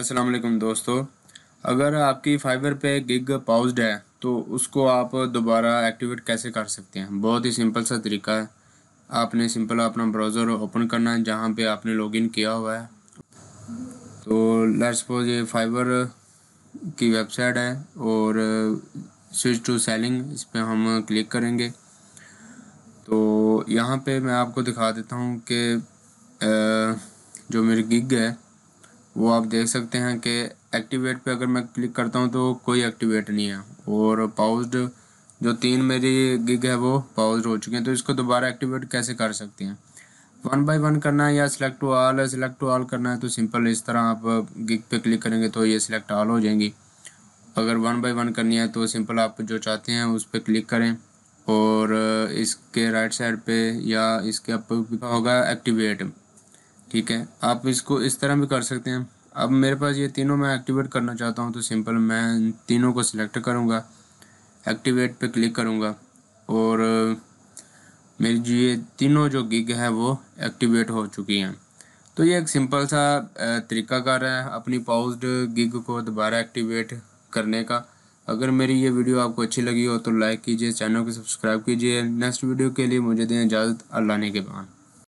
अस्सलाम वालेकुम दोस्तों अगर आपकी फाइबर पे गिग पाउज्ड है तो उसको आप दोबारा एक्टिवेट कैसे कर सकते हैं बहुत ही सिंपल सा तरीका है आपने सिंपल अपना ब्राउज़र ओपन करना है जहाँ पे आपने लॉगिन किया हुआ है तो लेट्स सपोज ये फाइबर की वेबसाइट है और स्विच टू सेलिंग इस पर हम क्लिक करेंगे तो यहाँ पे मैं आपको दिखा देता हूँ कि जो मेरी गिग है वो आप देख सकते हैं कि एक्टिवेट पे अगर मैं क्लिक करता हूँ तो कोई एक्टिवेट नहीं है और पाउज्ड जो तीन मेरी गिग है वो पाउज्ड हो चुके हैं तो इसको दोबारा एक्टिवेट कैसे कर सकते हैं वन बाय वन करना है या select to all select select to all करना है तो सिंपल इस तरह आप गिग पे क्लिक करेंगे तो ये सिलेक्ट ऑल हो जाएंगी अगर वन बाय वन करनी है तो सिंपल आप जो चाहते हैं उस पर क्लिक करें और इसके राइट साइड पे या इसके अप होगा एक्टिवेट ठीक है आप इसको इस तरह भी कर सकते हैं अब मेरे पास ये तीनों मैं एक्टिवेट करना चाहता हूँ तो सिंपल मैं तीनों को सिलेक्ट करूँगा एक्टिवेट पे क्लिक करूँगा और मेरी जो ये तीनों जो गिग है वो एक्टिवेट हो चुकी हैं तो ये एक सिंपल सा तरीका कार है अपनी पाउज गिग को दोबारा एक्टिवेट करने का अगर मेरी ये वीडियो आपको अच्छी लगी हो तो लाइक कीजिए चैनल को सब्सक्राइब कीजिए नेक्स्ट वीडियो के लिए मुझे दें इजाज़त अल्लाह ने के बाद